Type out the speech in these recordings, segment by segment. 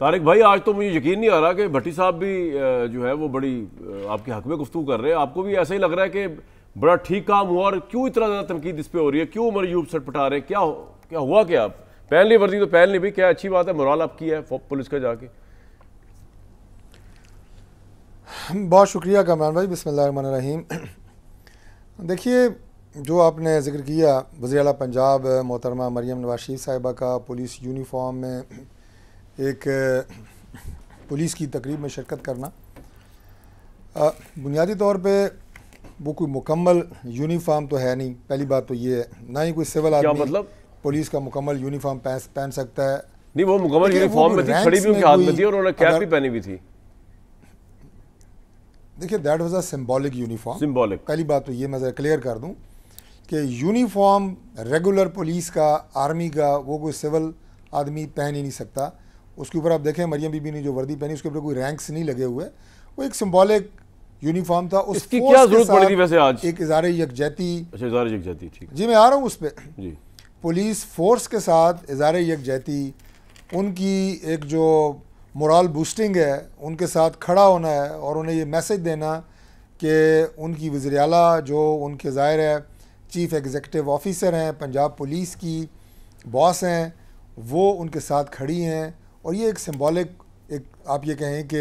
तारिक भाई आज तो मुझे यकीन नहीं आ रहा कि भट्टी साहब भी जो है वो बड़ी आपके हक में गुफ्तु कर रहे हैं आपको भी ऐसा ही लग रहा है कि बड़ा ठीक काम हुआ और क्यों इतना ज़्यादा तनकीद इस पर हो रही है क्यों उमर यूब सटपटा रहे हैं क्या क्या हुआ क्या आप पहन ली वर्दी तो पहन ली भी क्या अच्छी बात है मोराल आपकी है पुलिस का जाके बहुत शुक्रिया कमरान भाई बिसमिल्ल देखिए जो आपने जिक्र किया वजी पंजाब मोहतरमा मरीम नवाज साहिबा का पुलिस यूनिफॉर्म में एक पुलिस की तकरीब में शिरकत करना बुनियादी तौर पे वो कोई मुकम्मल यूनिफॉर्म तो है नहीं पहली बात तो ये है ना ही कोई सिविल आदमी मतलब पुलिस का मुकम्मल यूनिफॉर्म पहन सकता है नहीं वो मुकम्मल यूनिफॉर्म में थी छड़ी भी उनके हाथ में थी और उन्होंने कैप भी पहनी हुई थी देखिए that was a symbolic uniform symbolic पहली बात तो ये मैं क्लियर कर दूं कि यूनिफॉर्म रेगुलर पुलिस का आर्मी का वो कोई सिविल आदमी पहन ही नहीं सकता उसके ऊपर आप देखें मरियम बीबी ने जो वर्दी पहनी उसके ऊपर कोई रैंक्स नहीं लगे हुए वो एक सिम्बॉलिक यूनिफॉर्म था उसकी क्या जरूरत पड़ी थी वैसे आज एक इजारे यकजहती अच्छा, इजारे यकजहती ठीक जी मैं आ रहा हूँ उस पर जी पुलिस फोर्स के साथ इजारे यकजहती उनकी एक जो मोरल बूस्टिंग है उनके साथ खड़ा होना है और उन्हें ये मैसेज देना कि उनकी आला जो उनके ज़ाहिर है चीफ़ एग्ज़ेक्टिव ऑफिसर हैं पंजाब पुलिस की बॉस हैं वो उनके साथ खड़ी हैं और ये एक सिम्बॉलिक एक आप ये कहें कि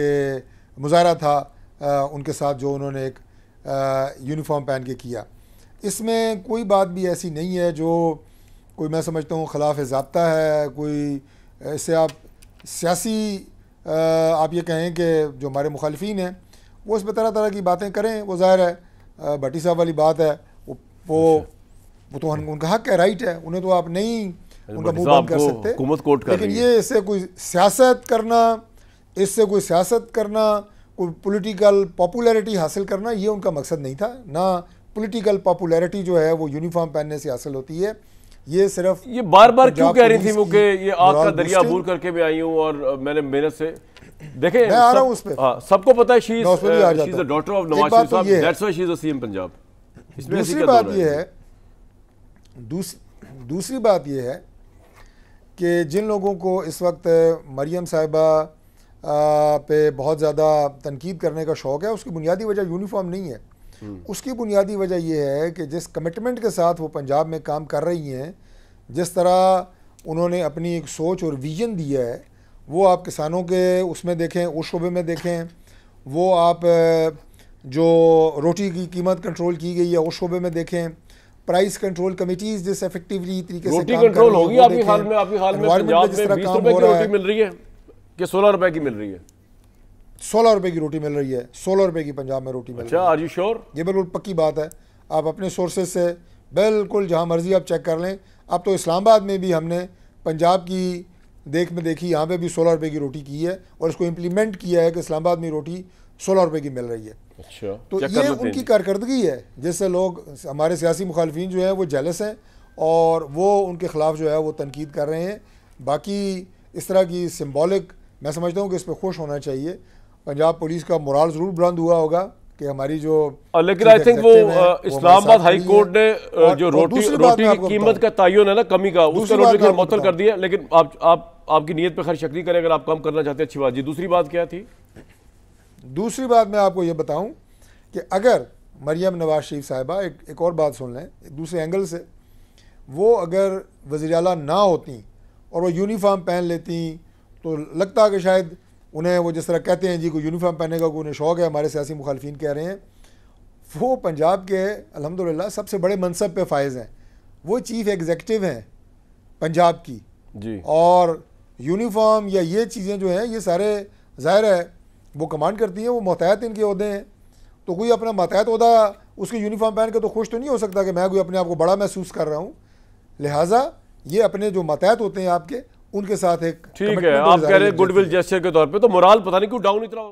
मुजाहरा था आ, उनके साथ जो उन्होंने एक यूनिफॉर्म पहन के किया इसमें कोई बात भी ऐसी नहीं है जो कोई मैं समझता हूँ खिलाफ जबता है कोई इससे आप सियासी आप ये कहें कि जो हमारे मुखालफन हैं वो इस पर तरह तरह की बातें करें वो ज़ाहिर है भट्टी साहब वाली बात है वो वो, अच्छा। वो तो उनका हक है राइट है उन्हें तो आप नहीं उनका मुंह बंद कर सकते हुकूमत कोर्ट कर लेकिन ये इससे कोई सियासत करना इससे कोई सियासत करना कोई पॉलिटिकल पॉपुलैरिटी हासिल करना ये उनका मकसद नहीं था ना पॉलिटिकल पॉपुलैरिटी जो है वो यूनिफॉर्म पहनने से हासिल होती है ये सिर्फ ये बार बार क्यों कह रही थी वो कि ये आग का दरिया अबूर करके भी आई हूँ और मैंने मेहनत से देखे मैं आ रहा हूँ उस पर हाँ, सबको पता है daughter of Nawaz CM Punjab दूसरी बात ये है दूसरी बात ये है कि जिन लोगों को इस वक्त मरीम साहिबा पे बहुत ज़्यादा तनकीद करने का शौक़ है उसकी बुनियादी वजह यूनिफॉर्म नहीं है हम्म। उसकी बुनियादी वजह यह है कि जिस कमिटमेंट के साथ वो पंजाब में काम कर रही हैं जिस तरह उन्होंने अपनी एक सोच और विजन दिया है वो आप किसानों के उसमें देखें उस शोबे में देखें वो आप जो रोटी की कीमत कंट्रोल की गई है उस शोबे में देखें प्राइस कंट्रोल कमिटीज जिस इफेक्टिवली तरीके से रोटी कंट्रोल होगी आपकी हाल में आपकी हाल में पंजाब में 20 रुपए की रोटी मिल रही है कि 16 रुपए की मिल रही है 16 रुपए की रोटी मिल रही है 16 रुपए की पंजाब में रोटी मिल रही अच्छा, है अच्छा आर यू श्योर ये बिल्कुल पक्की बात है आप अपने सोर्सेज से बिल्कुल जहां मर्जी आप चेक कर लें अब तो इस्लामाबाद में भी हमने पंजाब की देख में देखी यहाँ पे भी सोलह रुपए की रोटी की है और इसको इम्प्लीमेंट किया है कि इस्लामाबाद में रोटी सोलह रुपए की मिल रही है अच्छा तो ये उनकी कारकर्दगी है जिससे लोग हमारे सियासी मुखालफी जो है वो जेलस हैं और वो उनके ख़िलाफ़ जो है वो तनकीद कर रहे हैं बाकी इस तरह की सिम्बॉलिक मैं समझता हूँ कि इस पर खुश होना चाहिए पंजाब पुलिस का मुराल ज़रूर बुलंद हुआ होगा कि हमारी जो लेकिन आई थिंक वो इस्लामाबाद हाई कोर्ट ने जो रोटी रोटी की कीमत का तयन है ना कमी का उसका कर दिया लेकिन आप आप आपकी नीयत पर खर्च शक नहीं करें अगर आप कम करना चाहते हैं अच्छी बात जी दूसरी बात क्या थी दूसरी बात मैं आपको ये बताऊं कि अगर मरियम नवाज शरीफ साहिबा एक एक और बात सुन लें दूसरे एंगल से वो अगर वज़ी अला ना होती और वो यूनिफॉर्म पहन लेती तो लगता कि शायद उन्हें वो जिस तरह कहते हैं जी को यूनिफाम पहनने का कोई उन्हें शौक़ है हमारे सियासी मुखालफी कह रहे हैं वो पंजाब के अलहमदिल्ला सबसे बड़े मनसब पे फायज़ हैं वो चीफ़ एग्जेक्टिव हैं पंजाब की जी और यूनिफॉर्म या ये चीज़ें जो हैं ये सारे ज़ाहिर है वो कमांड करती हैं वो मतहत इनके अहदे हैं तो कोई अपना मतहत अहदा उसके यूनिफॉर्म पहन के तो खुश तो नहीं हो सकता कि मैं कोई अपने आप को बड़ा महसूस कर रहा हूँ लिहाजा ये अपने जो मतहत होते हैं आपके उनके साथ एक ठीक है आप कह रहे हैं गुडविल जैसे के तौर पे तो मोरल पता नहीं क्यों डाउन इतना